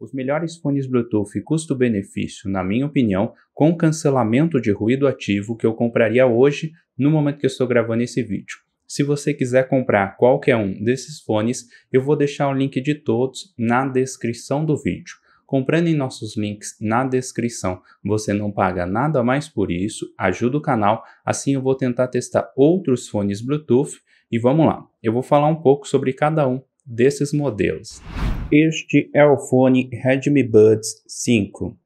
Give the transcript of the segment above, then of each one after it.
Os melhores fones Bluetooth custo-benefício, na minha opinião, com cancelamento de ruído ativo que eu compraria hoje no momento que eu estou gravando esse vídeo. Se você quiser comprar qualquer um desses fones, eu vou deixar o link de todos na descrição do vídeo. Comprando em nossos links na descrição, você não paga nada mais por isso, ajuda o canal, assim eu vou tentar testar outros fones Bluetooth e vamos lá. Eu vou falar um pouco sobre cada um desses modelos. Este é o fone Redmi Buds 5.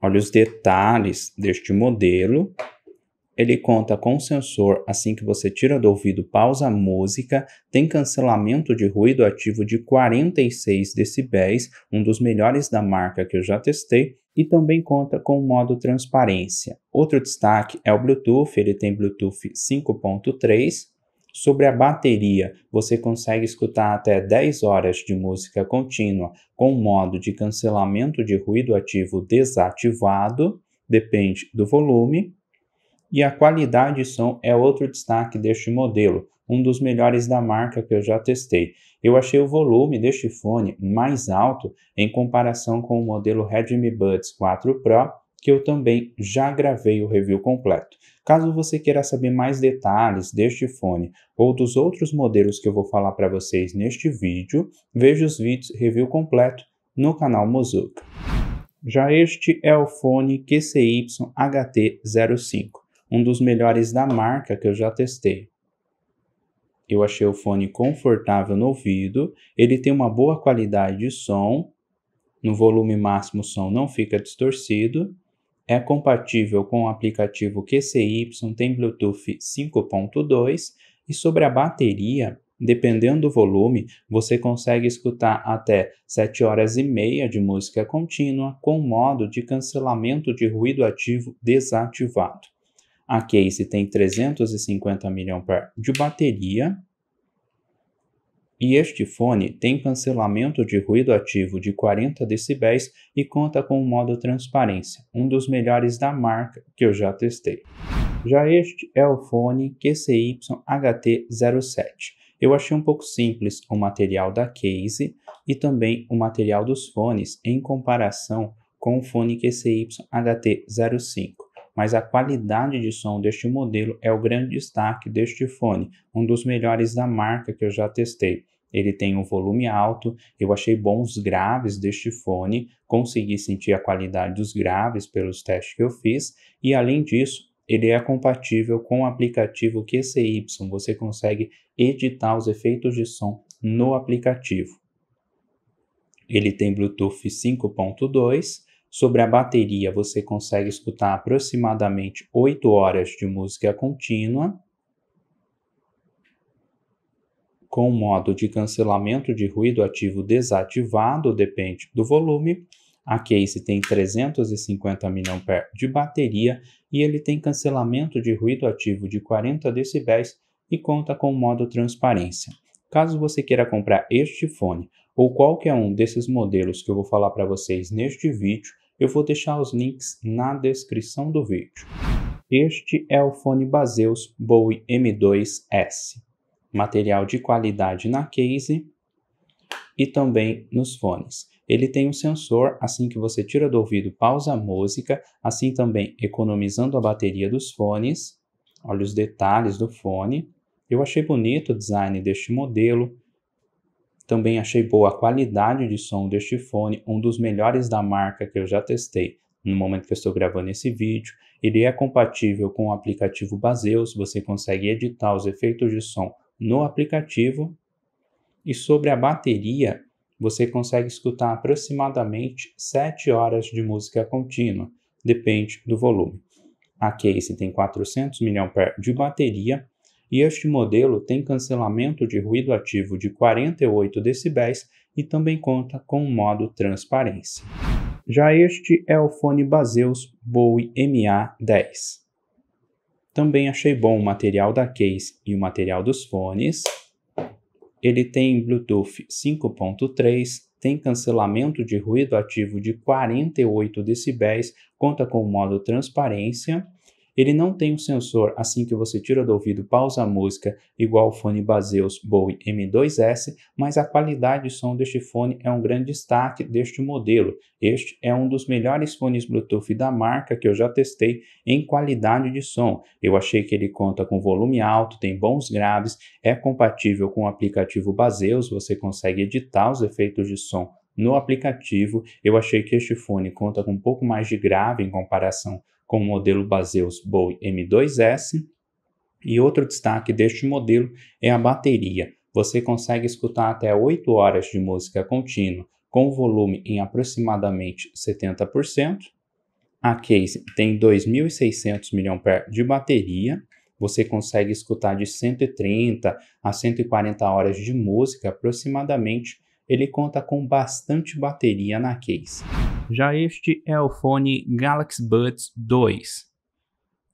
Olha os detalhes deste modelo. Ele conta com sensor assim que você tira do ouvido, pausa a música, tem cancelamento de ruído ativo de 46 decibéis, um dos melhores da marca que eu já testei, e também conta com o modo transparência. Outro destaque é o Bluetooth, ele tem Bluetooth 5.3, Sobre a bateria, você consegue escutar até 10 horas de música contínua com o modo de cancelamento de ruído ativo desativado, depende do volume. E a qualidade de som é outro destaque deste modelo, um dos melhores da marca que eu já testei. Eu achei o volume deste fone mais alto em comparação com o modelo Redmi Buds 4 Pro que eu também já gravei o review completo. Caso você queira saber mais detalhes deste fone ou dos outros modelos que eu vou falar para vocês neste vídeo, veja os vídeos review completo no canal Mozuka. Já este é o fone QCY HT05, um dos melhores da marca que eu já testei. Eu achei o fone confortável no ouvido, ele tem uma boa qualidade de som, no volume máximo o som não fica distorcido é compatível com o aplicativo QCY, tem Bluetooth 5.2 e sobre a bateria, dependendo do volume, você consegue escutar até 7 horas e meia de música contínua com modo de cancelamento de ruído ativo desativado. A case tem 350 mAh de bateria e este fone tem cancelamento de ruído ativo de 40 decibéis e conta com o modo transparência, um dos melhores da marca que eu já testei. Já este é o fone QCY HT07. Eu achei um pouco simples o material da case e também o material dos fones em comparação com o fone QCY HT05 mas a qualidade de som deste modelo é o grande destaque deste fone, um dos melhores da marca que eu já testei ele tem um volume alto, eu achei bons graves deste fone, consegui sentir a qualidade dos graves pelos testes que eu fiz, e além disso, ele é compatível com o aplicativo QCY, você consegue editar os efeitos de som no aplicativo. Ele tem Bluetooth 5.2. Sobre a bateria, você consegue escutar aproximadamente 8 horas de música contínua com o modo de cancelamento de ruído ativo desativado, depende do volume. A case tem 350 mAh de bateria e ele tem cancelamento de ruído ativo de 40 dB e conta com o modo transparência. Caso você queira comprar este fone ou qualquer um desses modelos que eu vou falar para vocês neste vídeo, eu vou deixar os links na descrição do vídeo. Este é o fone Baseus Bowie M2S material de qualidade na case e também nos fones. Ele tem um sensor, assim que você tira do ouvido, pausa a música, assim também economizando a bateria dos fones. Olha os detalhes do fone. Eu achei bonito o design deste modelo. Também achei boa a qualidade de som deste fone, um dos melhores da marca que eu já testei no momento que eu estou gravando esse vídeo. Ele é compatível com o aplicativo Baseus, você consegue editar os efeitos de som no aplicativo e sobre a bateria você consegue escutar aproximadamente 7 horas de música contínua, depende do volume. A Case tem 400 mAh de bateria e este modelo tem cancelamento de ruído ativo de 48 decibéis e também conta com o modo transparência. Já este é o fone Baseus Bowie MA10. Também achei bom o material da case e o material dos fones. Ele tem Bluetooth 5.3, tem cancelamento de ruído ativo de 48 decibéis, conta com o modo transparência ele não tem um sensor assim que você tira do ouvido, pausa a música, igual o fone Baseus Bowie M2S, mas a qualidade de som deste fone é um grande destaque deste modelo. Este é um dos melhores fones Bluetooth da marca que eu já testei em qualidade de som. Eu achei que ele conta com volume alto, tem bons graves, é compatível com o aplicativo Baseus, você consegue editar os efeitos de som no aplicativo. Eu achei que este fone conta com um pouco mais de grave em comparação com o modelo Baseus Bowie M2S. E outro destaque deste modelo é a bateria. Você consegue escutar até 8 horas de música contínua com o volume em aproximadamente 70%. A case tem 2.600 mAh de bateria. Você consegue escutar de 130 a 140 horas de música aproximadamente ele conta com bastante bateria na case. Já este é o fone Galaxy Buds 2.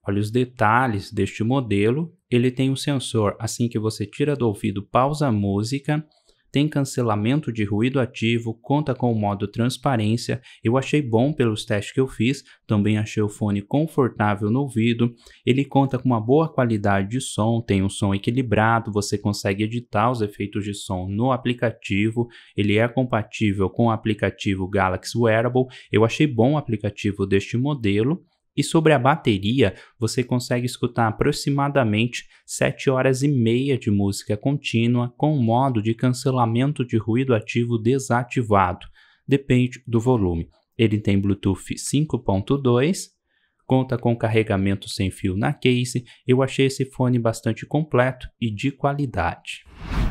Olha os detalhes deste modelo. Ele tem um sensor assim que você tira do ouvido, pausa a música tem cancelamento de ruído ativo, conta com o modo transparência. Eu achei bom pelos testes que eu fiz, também achei o fone confortável no ouvido. Ele conta com uma boa qualidade de som, tem um som equilibrado, você consegue editar os efeitos de som no aplicativo. Ele é compatível com o aplicativo Galaxy Wearable. Eu achei bom o aplicativo deste modelo. E sobre a bateria, você consegue escutar aproximadamente 7 horas e meia de música contínua com o modo de cancelamento de ruído ativo desativado, depende do volume. Ele tem Bluetooth 5.2, conta com carregamento sem fio na case. Eu achei esse fone bastante completo e de qualidade.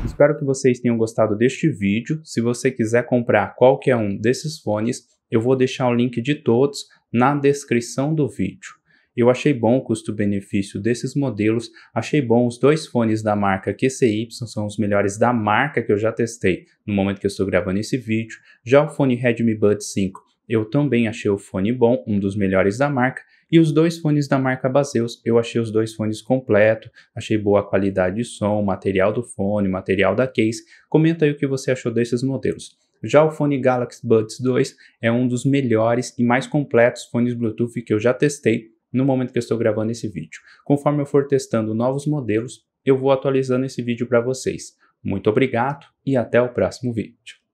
Espero que vocês tenham gostado deste vídeo. Se você quiser comprar qualquer um desses fones, eu vou deixar o link de todos na descrição do vídeo. Eu achei bom o custo-benefício desses modelos, achei bom os dois fones da marca QCY, são os melhores da marca que eu já testei no momento que eu estou gravando esse vídeo. Já o fone Redmi Bud 5, eu também achei o fone bom, um dos melhores da marca, e os dois fones da marca Baseus, eu achei os dois fones completo, achei boa a qualidade de som, material do fone, material da case. Comenta aí o que você achou desses modelos. Já o fone Galaxy Buds 2 é um dos melhores e mais completos fones Bluetooth que eu já testei no momento que eu estou gravando esse vídeo. Conforme eu for testando novos modelos, eu vou atualizando esse vídeo para vocês. Muito obrigado e até o próximo vídeo.